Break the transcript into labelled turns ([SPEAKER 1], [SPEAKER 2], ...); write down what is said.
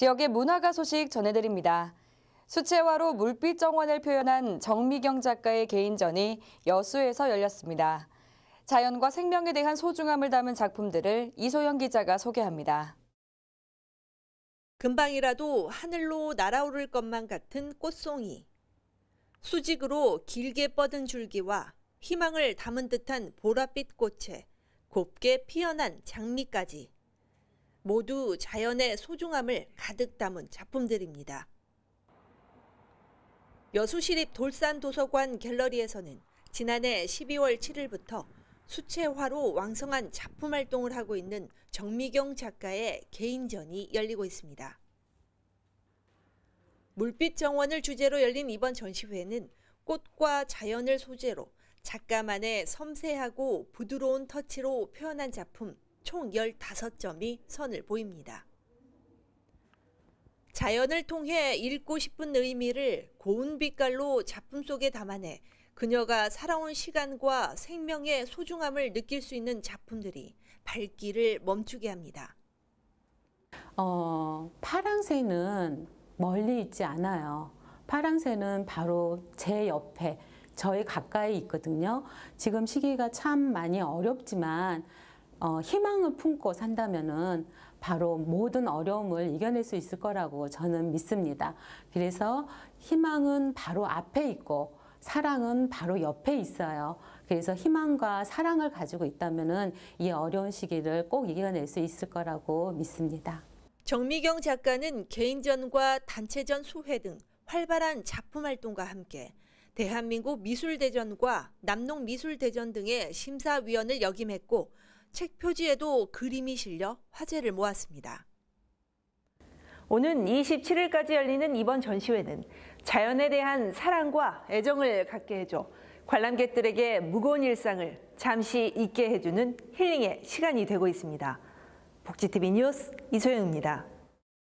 [SPEAKER 1] 지역의 문화가 소식 전해드립니다. 수채화로 물빛 정원을 표현한 정미경 작가의 개인전이 여수에서 열렸습니다. 자연과 생명에 대한 소중함을 담은 작품들을 이소영 기자가 소개합니다.
[SPEAKER 2] 금방이라도 하늘로 날아오를 것만 같은 꽃송이. 수직으로 길게 뻗은 줄기와 희망을 담은 듯한 보랏빛 꽃에 곱게 피어난 장미까지. 모두 자연의 소중함을 가득 담은 작품들입니다. 여수시립 돌산도서관 갤러리에서는 지난해 12월 7일부터 수채화로 왕성한 작품 활동을 하고 있는 정미경 작가의 개인전이 열리고 있습니다. 물빛 정원을 주제로 열린 이번 전시회는 꽃과 자연을 소재로 작가만의 섬세하고 부드러운 터치로 표현한 작품 총 15점이 선을 보입니다. 자연을 통해 읽고 싶은 의미를 고운 빛깔로 작품 속에 담아내 그녀가 살아온 시간과 생명의 소중함을 느낄 수 있는 작품들이 발길을 멈추게 합니다.
[SPEAKER 3] 어, 파랑새는 멀리 있지 않아요. 파랑새는 바로 제 옆에 저희 가까이 있거든요. 지금 시기가 참 많이 어렵지만 어, 희망을 품고 산다면은 바로 모든 어려움을 이겨낼 수 있을 거라고 저는 믿습니다. 그래서 희망은 바로 앞에 있고 사랑은 바로 옆에 있어요. 그래서 희망과 사랑을 가지고 있다면은 이 어려운 시기를 꼭 이겨낼 수 있을 거라고 믿습니다.
[SPEAKER 2] 정미경 작가는 개인전과 단체전 소회 등 활발한 작품 활동과 함께 대한민국 미술대전과 남농미술대전 등의 심사위원을 역임했고 책 표지에도 그림이 실려 화제를 모았습니다. 오는 27일까지 열리는 이번 전시회는 자연에 대한 사랑과 애정을 갖게 해줘 관람객들에게 무거운 일상을 잠시 잊게 해주는 힐링의 시간이 되고 있습니다. 복지TV 뉴스 이소영입니다.